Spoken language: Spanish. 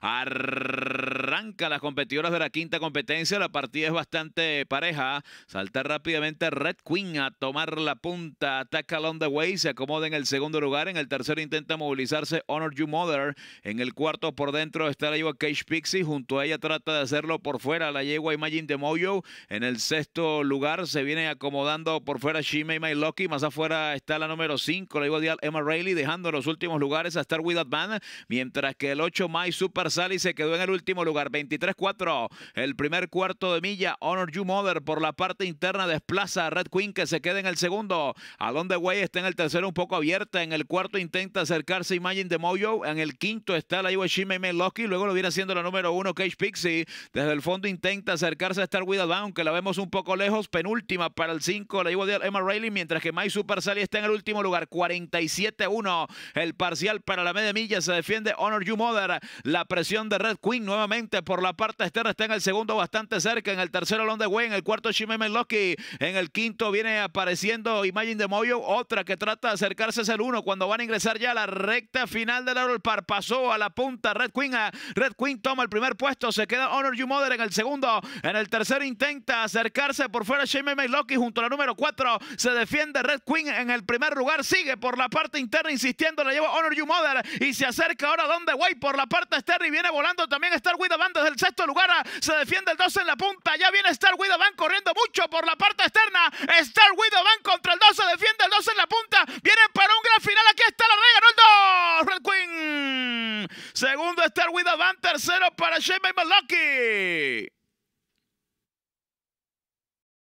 Ar... arranca las competidoras de la quinta competencia. La partida es bastante pareja. Salta rápidamente Red Queen a tomar la punta. Ataca Along the Way. Se acomoda en el segundo lugar. En el tercero intenta movilizarse Honor You Mother. En el cuarto por dentro está la yegua Cage Pixie. Junto a ella trata de hacerlo por fuera la yegua Imagine de Mojo. En el sexto lugar se viene acomodando por fuera Shime y My Lucky. Más afuera está la número 5, la yegua Dial Emma Rayleigh, dejando los últimos lugares a Star Without Mientras que el 8, May Super Sally se quedó en el último lugar. 23-4 el primer cuarto de milla. Honor You Mother por la parte interna desplaza a Red Queen que se queda en el segundo. Alon de Way está en el tercero un poco abierta. En el cuarto intenta acercarse Imagine de Moyo. En el quinto está la Shimei Lucky. Luego lo viene haciendo la número uno Cage Pixie. Desde el fondo intenta acercarse a Star Widow Down que la vemos un poco lejos. Penúltima para el 5 la de Emma Rayleigh mientras que My Super Sally está en el último lugar. 47-1 el parcial para la media milla. Se defiende Honor You Mother. La presión de Red Queen nuevamente por la parte externa está en el segundo bastante cerca, en el tercero Londe Way, en el cuarto Shimeme Lucky, en el quinto viene apareciendo Imagine de Moyo, otra que trata de acercarse es el uno cuando van a ingresar ya a la recta final del Laurel Par, pasó a la punta Red Queen, ah, Red Queen toma el primer puesto, se queda Honor You Mother en el segundo, en el tercero intenta acercarse por fuera Shimeme Lucky junto a la número cuatro, se defiende Red Queen en el primer lugar, sigue por la parte interna insistiendo, la lleva Honor You Mother y se acerca ahora donde the Way por la parte externa y viene volando también Star Widow van desde el sexto lugar. Ah, se defiende el 2 en la punta. Ya viene Star Widow Van corriendo mucho por la parte externa. Star Widow Van contra el 2. Se defiende el 2 en la punta. Vienen para un gran final. Aquí está la rey. no Red Queen. Segundo Star Widow Van. Tercero para Shane Malaki.